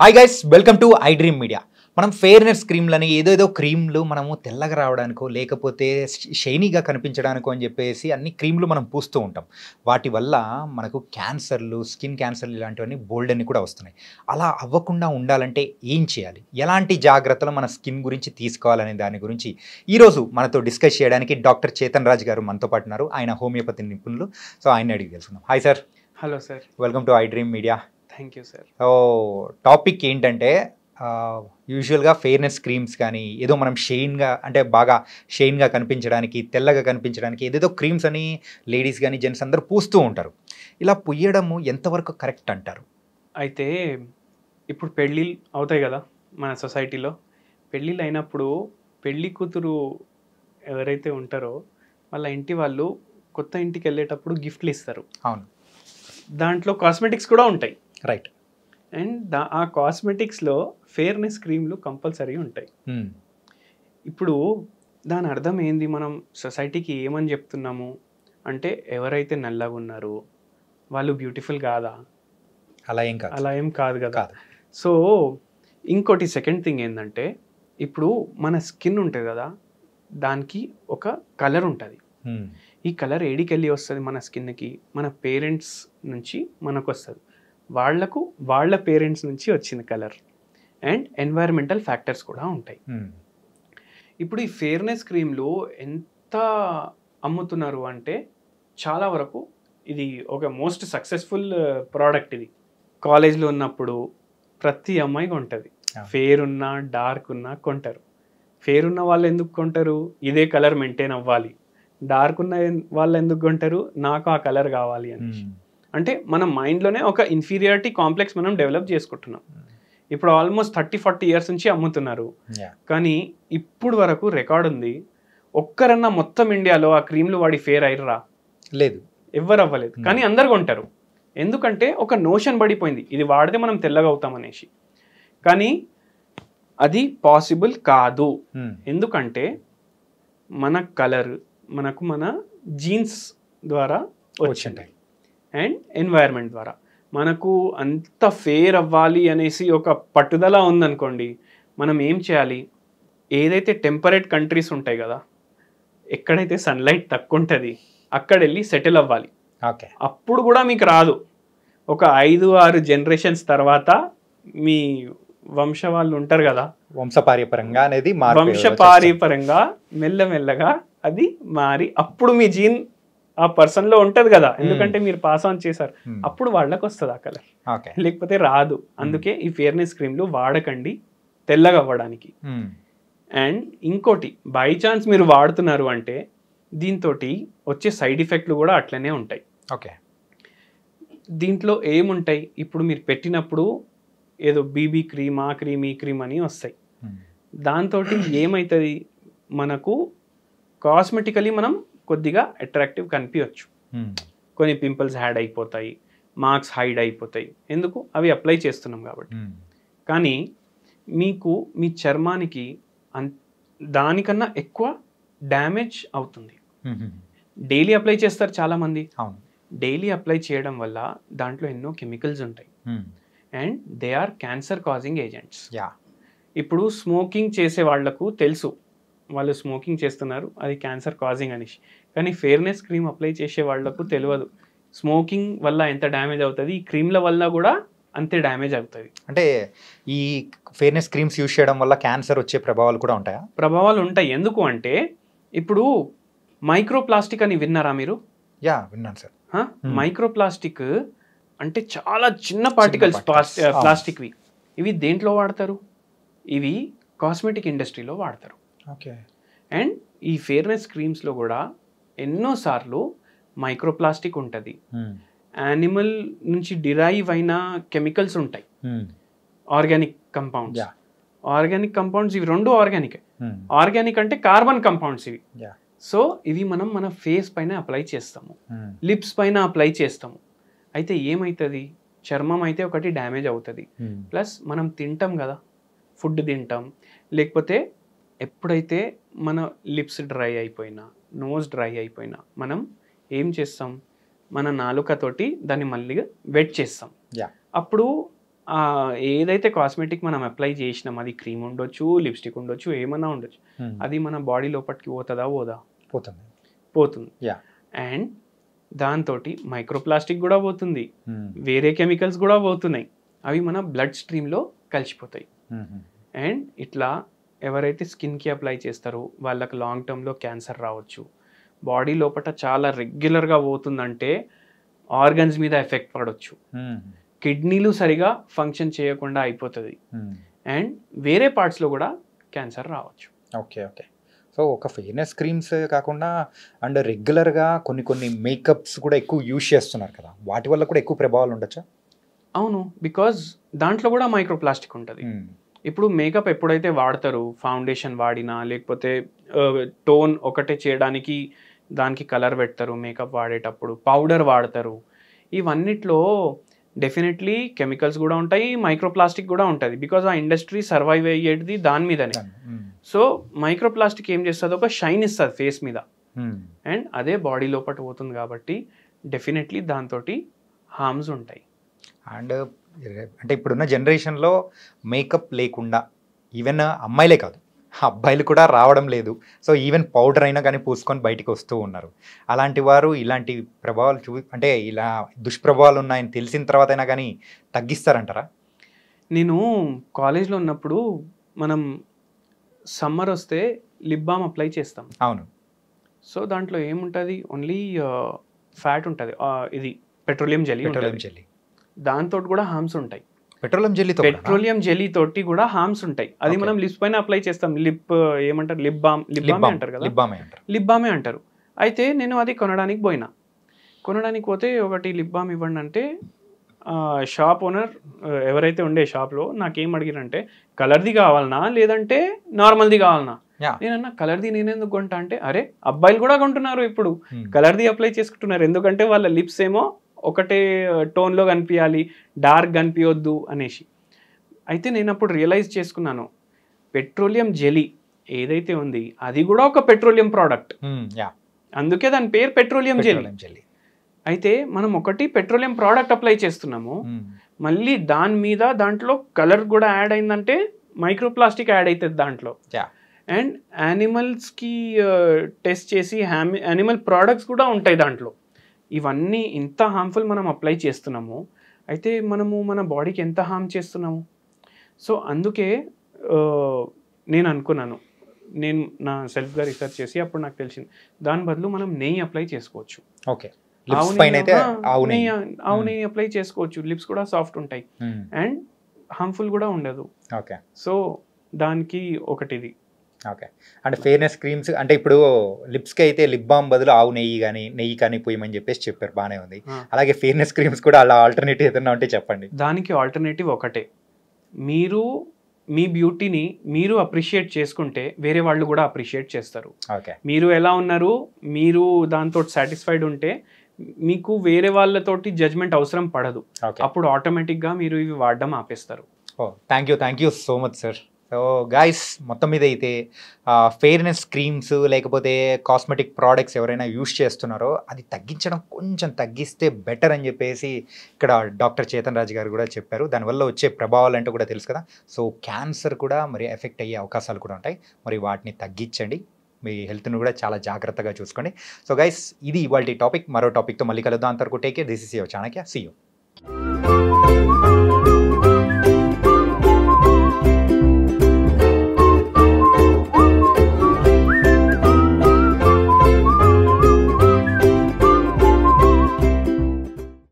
Hi guys welcome to I dream media మనం fairness క్రీమ్లని ఏదో ఏదో క్రీమ్లు మనము తెల్లగా రావడానికో లేకపోతే షైనీగా కనిపించడానికో అని చెప్పేసి అన్ని క్రీమ్లు మనం పూస్తూ ఉంటాం వాటి వల్ల మనకు క్యాన్సర్లు స్కిన్ క్యాన్సర్లు ఇలాంటివన్నీ బోల్డ్ అని కూడా వస్తున్నాయి అలా అవ్వకుండా ఉండాలంటే ఏం చేయాలి ఎలాంటి జాగ్రత్తలు మన స్కిన్ గురించి తీసుకోవాలనే దాని గురించి ఈరోజు మనతో డిస్కస్ చేయడానికి డాక్టర్ చేతన్ రాజ్ గారు మనతో ఉన్నారు ఆయన హోమియోపతి నిపుణులు సో ఆయన అడిగి తెలుసుకుందాం hi sir hello sir welcome to I dream media thank you sir ఓ టాపిక్ ఏంటంటే యూజువల్గా ఫెయిర్నెస్ క్రీమ్స్ కానీ ఏదో మనం షెయిన్గా అంటే బాగా షెయిన్గా కనిపించడానికి తెల్లగా కనిపించడానికి ఏదేదో క్రీమ్స్ అని లేడీస్ కానీ జెంట్స్ అందరూ పూస్తూ ఉంటారు ఇలా పుయ్యడము ఎంతవరకు కరెక్ట్ అంటారు అయితే ఇప్పుడు పెళ్ళి అవుతాయి కదా మన సొసైటీలో పెళ్ళిళ్ళు అయినప్పుడు పెళ్ళి కూతురు ఎవరైతే ఉంటారో వాళ్ళ ఇంటి వాళ్ళు కొత్త ఇంటికి వెళ్ళేటప్పుడు గిఫ్ట్లు ఇస్తారు అవును దాంట్లో కాస్మెటిక్స్ కూడా ఉంటాయి రైట్ అండ్ ఆ కాస్మెటిక్స్లో ఫేర్నెస్ క్రీమ్లు కంపల్సరీ ఉంటాయి hmm. ఇప్పుడు దాని అర్థం ఏంది మనం సొసైటీకి ఏమని చెప్తున్నాము అంటే ఎవరైతే నల్లగా ఉన్నారో వాళ్ళు బ్యూటిఫుల్ కాదా అలా ఏం కాదు అలా ఏం కాదు కదా సో ఇంకోటి సెకండ్ థింగ్ ఏంటంటే ఇప్పుడు మన స్కిన్ ఉంటుంది కదా దానికి ఒక కలర్ ఉంటుంది hmm. ఈ కలర్ ఏడికెళ్ళి వస్తుంది మన స్కిన్కి మన పేరెంట్స్ నుంచి మనకు వస్తుంది వాళ్లకు వాళ్ళ పేరెంట్స్ నుంచి వచ్చిన కలర్ అండ్ ఎన్వైరన్మెంటల్ ఫ్యాక్టర్స్ కూడా ఉంటాయి ఇప్పుడు ఈ ఫేర్నెస్ క్రీమ్లో ఎంత అమ్ముతున్నారు అంటే చాలా వరకు ఇది ఒక మోస్ట్ సక్సెస్ఫుల్ ప్రోడక్ట్ ఇది కాలేజ్లో ఉన్నప్పుడు ప్రతి అమ్మాయి కొంటుంది ఫేర్ ఉన్నా డార్క్ ఉన్నా కొంటారు ఫేర్ ఉన్న వాళ్ళు ఎందుకు కొంటారు ఇదే కలర్ మెయింటైన్ అవ్వాలి డార్క్ ఉన్న వాళ్ళు ఎందుకు కొంటారు నాకు ఆ కలర్ కావాలి అని అంటే మన మైండ్లోనే ఒక ఇన్ఫీరియారిటీ కాంప్లెక్స్ మనం డెవలప్ చేసుకుంటున్నాం ఇప్పుడు ఆల్మోస్ట్ థర్టీ ఫార్టీ ఇయర్స్ నుంచి అమ్ముతున్నారు కానీ ఇప్పుడు వరకు రికార్డ్ ఉంది ఒక్కరన్నా మొత్తం ఇండియాలో ఆ క్రీమ్లు వాడి ఫేర్ అయ్యరా లేదు ఎవ్వరు అవ్వలేదు hmm. కానీ అందరు కొంటారు ఎందుకంటే ఒక నోషన్ పడిపోయింది ఇది వాడితే మనం తెల్లగా అవుతాం అనేసి కానీ అది పాసిబుల్ కాదు hmm. ఎందుకంటే మన కలర్ మనకు మన జీన్స్ ద్వారా వచ్చింటాయి అండ్ ఎన్వైర్న్మెంట్ ద్వారా మనకు అంత ఫేర్ అవ్వాలి అనేసి ఒక పట్టుదల ఉందనుకోండి మనం ఏం చేయాలి ఏదైతే టెంపరేట్ కంట్రీస్ ఉంటాయి కదా ఎక్కడైతే సన్లైట్ తక్కువ ఉంటుంది అక్కడ వెళ్ళి సెటిల్ అవ్వాలి ఓకే అప్పుడు కూడా మీకు రాదు ఒక ఐదు ఆరు జనరేషన్స్ తర్వాత మీ వంశ వాళ్ళు ఉంటారు కదా వంశపార్యపరంగా అనేది వంశపార్యపరంగా మెల్లమెల్లగా అది మారి అప్పుడు మీ జీన్ ఆ పర్సన్ లో ఉంటది కదా hmm. ఎందుకంటే మీరు పాస్ ఆన్ చేశారు hmm. అప్పుడు వాళ్ళకి వస్తుంది ఆ కలర్ లేకపోతే రాదు hmm. అందుకే ఈ ఫేర్నెస్ క్రీమ్లు వాడకండి తెల్లగా అవ్వడానికి అండ్ ఇంకోటి బై ఛాన్స్ మీరు వాడుతున్నారు అంటే దీంతో వచ్చే సైడ్ ఎఫెక్ట్లు కూడా అట్లనే ఉంటాయి ఓకే దీంట్లో ఏముంటాయి ఇప్పుడు మీరు పెట్టినప్పుడు ఏదో బీబీ క్రీమ్ ఆ క్రీమ్ ఈ క్రీమ్ అని వస్తాయి దాంతో ఏమవుతుంది మనకు కాస్మెటికలీ మనం కొద్దిగా అట్రాక్టివ్ కనిపించవచ్చు hmm. కొన్ని పింపుల్స్ హ్యాడ్ అయిపోతాయి మార్క్స్ హైడ్ అయిపోతాయి ఎందుకు అవి అప్లై చేస్తున్నాం కాబట్టి hmm. కానీ మీకు మీ చర్మానికి దానికన్నా ఎక్కువ డ్యామేజ్ అవుతుంది డైలీ hmm, అప్లై చేస్తారు చాలా మంది డైలీ అప్లై చేయడం వల్ల దాంట్లో ఎన్నో కెమికల్స్ ఉంటాయి and they are cancer causing agents ఇప్పుడు స్మోకింగ్ చేసే వాళ్లకు తెలుసు వాళ్ళు స్మోకింగ్ చేస్తున్నారు అది క్యాన్సర్ కాజింగ్ అనేసి కానీ ఫేర్నెస్ క్రీమ్ అప్లై చేసే వాళ్లకు తెలియదు స్మోకింగ్ వల్ల ఎంత డ్యామేజ్ అవుతుంది ఈ క్రీమ్ల వల్ల కూడా అంతే డ్యామేజ్ అవుతుంది అంటే ఈ ఫేర్నెస్ క్రీమ్స్ యూజ్ చేయడం వల్ల క్యాన్సర్ వచ్చే ప్రభావాలు కూడా ఉంటాయా ప్రభావాలు ఉంటాయి ఎందుకు అంటే ఇప్పుడు మైక్రోప్లాస్టిక్ అని విన్నారా మీరు యా విన్నాను సార్ మైక్రోప్లాస్టిక్ అంటే చాలా చిన్న పార్టికల్స్ ప్లాస్టిక్వి ఇవి దేంట్లో వాడతారు ఇవి కాస్మెటిక్ ఇండస్ట్రీలో వాడతారు ఓకే అండ్ ఈ ఫేర్నెస్ క్రీమ్స్లో కూడా ఎన్నోసార్లు మైక్రోప్లాస్టిక్ ఉంటుంది యానిమల్ నుంచి డిరైవ్ అయిన కెమికల్స్ ఉంటాయి ఆర్గానిక్ కంపౌండ్స్ ఆర్గానిక్ కంపౌండ్స్ ఇవి రెండు ఆర్గానిక్ ఆర్గానిక్ అంటే కార్బన్ కంపౌండ్స్ ఇవి సో ఇవి మనం మన ఫేస్ పైన అప్లై చేస్తాము లిప్స్ పైన అప్లై చేస్తాము అయితే ఏమవుతుంది చర్మం అయితే ఒకటి డ్యామేజ్ అవుతుంది ప్లస్ మనం తింటాం కదా ఫుడ్ తింటాం లేకపోతే ఎప్పుడైతే మన లిప్స్ డ్రై అయిపోయినా నోస్ డ్రై అయిపోయినా మనం ఏం చేస్తాం మన నాలుకతోటి దాన్ని మళ్ళీ వెట్ చేస్తాం అప్పుడు ఏదైతే కాస్మెటిక్ మనం అప్లై చేసినాం అది క్రీమ్ ఉండొచ్చు లిప్స్టిక్ ఉండొచ్చు ఏమన్నా ఉండొచ్చు అది మన బాడీ లోపలికి పోతుందా పోదా పోతుంది పోతుంది అండ్ దాంతో మైక్రోప్లాస్టిక్ కూడా పోతుంది వేరే కెమికల్స్ కూడా పోతున్నాయి అవి మన బ్లడ్ స్ట్రీమ్లో కలిసిపోతాయి అండ్ ఇట్లా ఎవరైతే స్కిన్కి అప్లై చేస్తారో వాళ్ళకి లాంగ్ టర్మ్లో క్యాన్సర్ రావచ్చు బాడీ లోపల చాలా రెగ్యులర్గా పోతుందంటే ఆర్గన్స్ మీద ఎఫెక్ట్ పడవచ్చు కిడ్నీలు సరిగా ఫంక్షన్ చేయకుండా అయిపోతుంది అండ్ వేరే పార్ట్స్లో కూడా క్యాన్సర్ రావచ్చు ఓకే ఓకే సో ఒక ఫెయిర్నెస్ క్రీమ్స్ కాకుండా అండ్ రెగ్యులర్గా కొన్ని కొన్ని మేకప్స్ కూడా ఎక్కువ యూజ్ చేస్తున్నారు కదా వాటి వల్ల కూడా ఎక్కువ ప్రభావాలు ఉండొచ్చా అవును బికాజ్ దాంట్లో కూడా మైక్రోప్లాస్టిక్ ఉంటుంది ఇప్పుడు మేకప్ ఎప్పుడైతే వాడతారు ఫౌండేషన్ వాడినా లేకపోతే టోన్ ఒకటే చేయడానికి దానికి కలర్ పెడతారు మేకప్ వాడేటప్పుడు పౌడర్ వాడతారు ఇవన్నిట్లో డెఫినెట్లీ కెమికల్స్ కూడా ఉంటాయి మైక్రోప్లాస్టిక్ కూడా ఉంటుంది బికాజ్ ఆ ఇండస్ట్రీ సర్వైవ్ అయ్యేది దాని మీదనే సో మైక్రోప్లాస్టిక్ ఏం చేస్తుంది ఒక షైన్ ఇస్తుంది ఫేస్ మీద అండ్ అదే బాడీ లోపల పోతుంది కాబట్టి డెఫినెట్లీ దాంతో హార్మ్స్ ఉంటాయి అండ్ అంటే ఇప్పుడున్న జనరేషన్లో మేకప్ లేకుండా ఈవెన్ అమ్మాయిలే కాదు అబ్బాయిలు కూడా రావడం లేదు సో ఈవెన్ పౌడర్ అయినా కానీ పూసుకొని బయటికి వస్తూ ఉన్నారు అలాంటి వారు ఇలాంటి ప్రభావాలు చూ అంటే ఇలా దుష్ప్రభావాలు ఉన్నాయని తెలిసిన తర్వాత అయినా కానీ తగ్గిస్తారంటారా నేను కాలేజ్లో ఉన్నప్పుడు మనం సమ్మర్ వస్తే లిప్ బామ్ అప్లై చేస్తాం అవును సో దాంట్లో ఏముంటుంది ఓన్లీ ఫ్యాట్ ఉంటుంది ఇది పెట్రోలియం జల్లి పెట్రోలియం జెల్లీ దాంతో కూడా హామ్స్ ఉంటాయి పెట్రోలియం జెల్లీ పెట్రోలియం జెల్లీ తోటి కూడా హామ్స్ ఉంటాయి అది మనం లిప్స్ పైన అప్లై చేస్తాం లిప్ ఏమంటారు లిప్ బామ్ లిప్ బామే అంటారు కదా లిప్ బామే అంటారు అయితే నేను అది కొనడానికి పోయినా కొనడానికి పోతే ఒకటి లిప్ బామ్ ఇవ్వండి అంటే షాప్ ఓనర్ ఎవరైతే ఉండే షాప్లో నాకేం అడిగిరంటే కలర్ది కావాలనా లేదంటే నార్మల్ది కావాలనా నేనన్నా కలర్ది నేనెందుకు కొంటా అంటే అరే అబ్బాయిలు కూడా కొంటున్నారు ఇప్పుడు కలర్ది అప్లై చేసుకుంటున్నారు ఎందుకంటే వాళ్ళ లిప్స్ ఏమో ఒకటే టోన్లో కనిపించాలి డార్క్ కనిపించొద్దు అనేసి అయితే నేను అప్పుడు రియలైజ్ చేసుకున్నాను పెట్రోలియం జెలీ ఏదైతే ఉంది అది కూడా ఒక పెట్రోలియం ప్రోడక్ట్ అందుకే దాని పేరు పెట్రోలియం జెలీ అయితే మనం ఒకటి పెట్రోలియం ప్రోడక్ట్ అప్లై చేస్తున్నాము మళ్ళీ దాని మీద దాంట్లో కలర్ కూడా యాడ్ అయిందంటే మైక్రోప్లాస్టిక్ యాడ్ అవుతుంది దాంట్లో అండ్ యానిమల్స్కి టెస్ట్ చేసి యానిమల్ ప్రోడక్ట్స్ కూడా ఉంటాయి దాంట్లో ఇవన్నీ ఇంత హార్మ్ఫుల్ మనం అప్లై చేస్తున్నాము అయితే మనము మన బాడీకి ఎంత హార్మ్ చేస్తున్నాము సో అందుకే నేను అనుకున్నాను నేను నా సెల్ఫ్గా రీసెర్చ్ చేసి అప్పుడు నాకు తెలిసింది దాని బదులు మనం నెయ్యి అప్లై చేసుకోవచ్చు ఓకే ఆవు నెయ్యి అప్లై చేసుకోవచ్చు లిప్స్ కూడా సాఫ్ట్ ఉంటాయి అండ్ హార్మ్ఫుల్ కూడా ఉండదు ఓకే సో దానికి ఒకటిది ఓకే అంటే ఫెయిర్నెస్ క్రీమ్స్ అంటే ఇప్పుడు లిప్స్కి అయితే లిప్ బామ్ బదులు ఆవు నెయ్యి కానీ నెయ్యి కానీ పోయమని చెప్పేసి చెప్పారు బాగానే ఉంది అలాగే ఫెయిర్నెస్ క్రీమ్స్ కూడా అలా ఆల్టర్నేటివ్ ఏదైనా ఉంటే చెప్పండి దానికి ఆల్టర్నేటివ్ ఒకటే మీరు మీ బ్యూటీని మీరు అప్రిషియేట్ చేసుకుంటే వేరే వాళ్ళు కూడా అప్రిషియేట్ చేస్తారు ఓకే మీరు ఎలా ఉన్నారు మీరు దాంతో సాటిస్ఫైడ్ ఉంటే మీకు వేరే వాళ్ళతోటి జడ్జ్మెంట్ అవసరం పడదు అప్పుడు ఆటోమేటిక్గా మీరు ఇవి వాడడం ఆపేస్తారు thank you thank you so much sir so guys మొత్తం మీద అయితే ఫెయిర్నెస్ క్రీమ్స్ లేకపోతే కాస్మెటిక్ ప్రోడక్ట్స్ ఎవరైనా యూజ్ చేస్తున్నారో అది తగ్గించడం కొంచెం తగ్గిస్తే బెటర్ అని చెప్పేసి ఇక్కడ డాక్టర్ చేతన్ రాజు గారు కూడా చెప్పారు దానివల్ల వచ్చే ప్రభావాలు అంటే కూడా తెలుసు కదా సో క్యాన్సర్ కూడా మరి ఎఫెక్ట్ అయ్యే అవకాశాలు కూడా ఉంటాయి మరి వాటిని తగ్గించండి మీ హెల్త్ను కూడా చాలా జాగ్రత్తగా చూసుకోండి సో గైస్ ఇది ఇవాళ టాపిక్ మరో టాపిక్తో మళ్ళీ కలుద్దాం అంతవరకు take care this is your Chanakya see